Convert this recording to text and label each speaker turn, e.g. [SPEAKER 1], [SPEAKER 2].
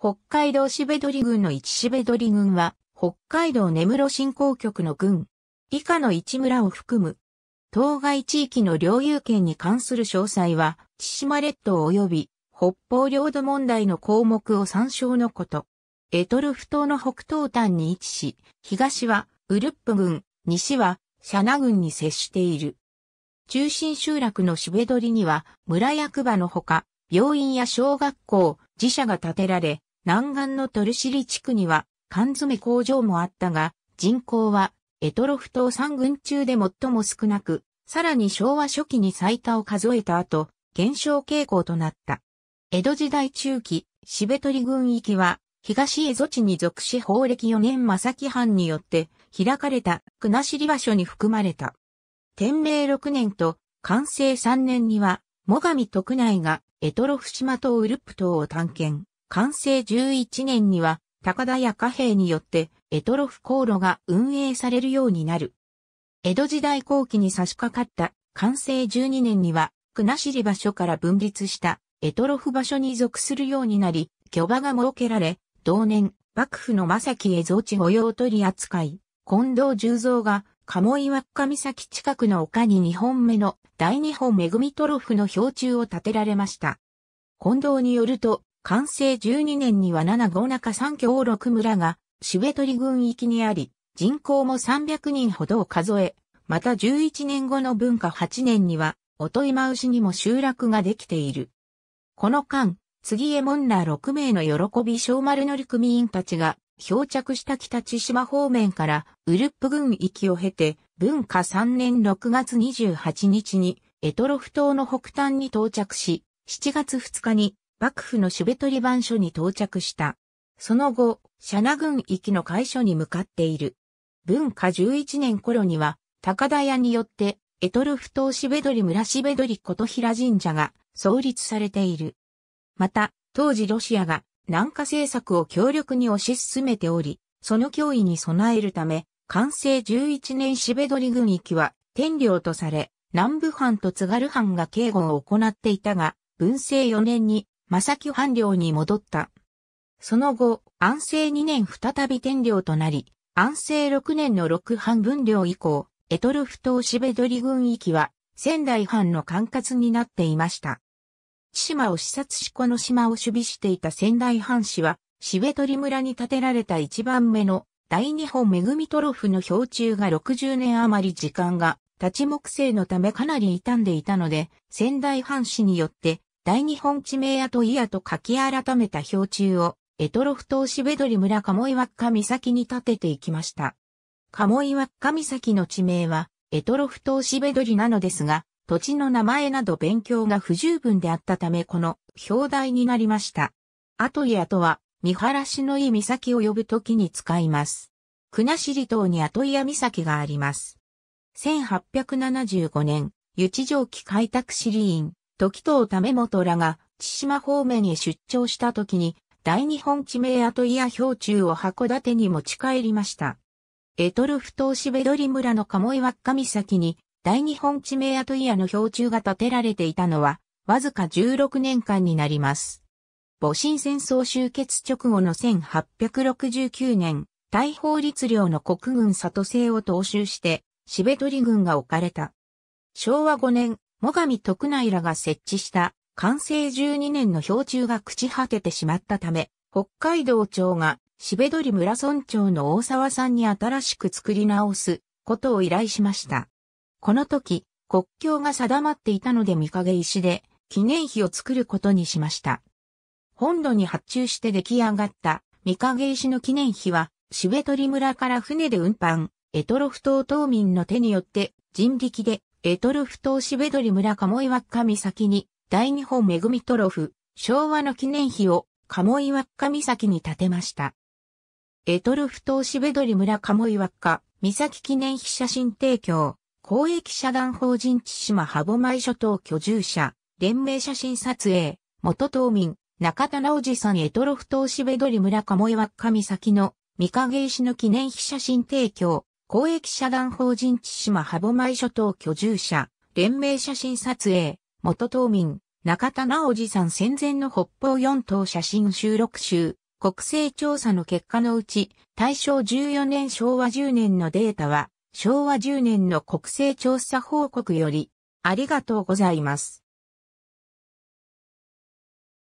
[SPEAKER 1] 北海道しべどり軍の一しべどり軍は、北海道根室振興局の軍。以下の一村を含む、当該地域の領有権に関する詳細は、千島列島及び北方領土問題の項目を参照のこと。エトルフ島の北東端に位置し、東はウルップ郡、西はシャナ郡に接している。中心集落のしべどりには村役場のほか、病院や小学校、自社が建てられ、南岸のトルシリ地区には缶詰工場もあったが、人口はエトロフ島3軍中で最も少なく、さらに昭和初期に最多を数えた後、減少傾向となった。江戸時代中期、シベトリ軍域は、東蝦夷地に属し法暦4年正木藩によって開かれた国後場所に含まれた。天明6年と寛政3年には、最上徳内がエトロフ島とウルップ島を探検。完成11年には、高田屋貨幣によって、エトロフ航路が運営されるようになる。江戸時代後期に差し掛かった、完成12年には、国後場所から分立した、エトロフ場所に属するようになり、巨場が設けられ、同年、幕府の正木へ造地御用取り扱い、近藤十三が、鴨岩輪っ岬近くの丘に2本目の第2本恵みトロフの標柱を建てられました。近藤によると、完成12年には7号中3郷6村が、渋取群域にあり、人口も300人ほどを数え、また11年後の文化8年には、音今牛にも集落ができている。この間、次へ門ら6名の喜び小丸乗組員たちが、漂着した北千島方面から、ウルップ群域を経て、文化3年6月28日に、エトロフ島の北端に到着し、7月2日に幕府のシュベトリ番所に到着した。その後、シャナ軍域の会所に向かっている。文化11年頃には、高田屋によって、エトルフ島シベドリ村シベドリ琴平神社が創立されている。また、当時ロシアが南下政策を強力に推し進めており、その脅威に備えるため、完成11年シベドリ軍域は天領とされ、南部藩と津軽藩が警護を行っていたが、文政4年に正木藩領に戻った。その後、安政2年再び天領となり、安政6年の六藩分領以降、エトルフ島シベドリ軍域は、仙台藩の管轄になっていました。千島を視察しこの島を守備していた仙台藩士は、シベトリ村に建てられた一番目の大日本恵みトロフの標柱が60年余り時間が立ち木製のためかなり傷んでいたので、仙台藩士によって大日本地名屋と家やと書き改めた標柱を、エトロフ島シベドリ村鴨岩か岬に建てていきました。鴨岩か岬の地名は、エトロフ島シベドリなのですが、土地の名前など勉強が不十分であったためこの表題になりました。アトイアとは、見晴らしのいい岬を呼ぶときに使います。国後島にアトイヤ岬があります。1875年、湯地城記開拓シリーン、時藤為元らが千島方面へ出張した時に、大日本地名跡や氷柱を函館に持ち帰りました。エトルフ島べどり村の鴨居輪っか岬に、大日本地名跡やの氷柱が建てられていたのは、わずか16年間になります。戊辰戦争終結直後の1869年、大法律令の国軍里制を踏襲して、しべどり軍が置かれた。昭和5年、最上徳内らが設置した完成12年の標柱が朽ち果ててしまったため、北海道庁がしべどり村村長の大沢さんに新しく作り直すことを依頼しました。この時、国境が定まっていたので見影石で記念碑を作ることにしました。本土に発注して出来上がった見影石の記念碑は、しべどり村から船で運搬、エトロフ島島民の手によって人力でエトルフ島シベドリ村鴨岩上岬に、大日本恵みトロフ、昭和の記念碑を鴨岩上岬に建てました。エトルフ島シベドリ村鴨岩下、岬記念碑写真提供、公益社団法人千島歯舞諸島居住者、連名写真撮影、元島民、中田直治さんエトロフ島シベドリ村鴨岩上岬の、御影石の記念碑写真提供、公益社団法人千島歯舞諸島居住者、連名写真撮影、元島民、中田直治さん戦前の北方四島写真収録集、国勢調査の結果のうち、大正14年昭和10年のデータは、昭和10年の国勢調査報告より、ありがとうございます。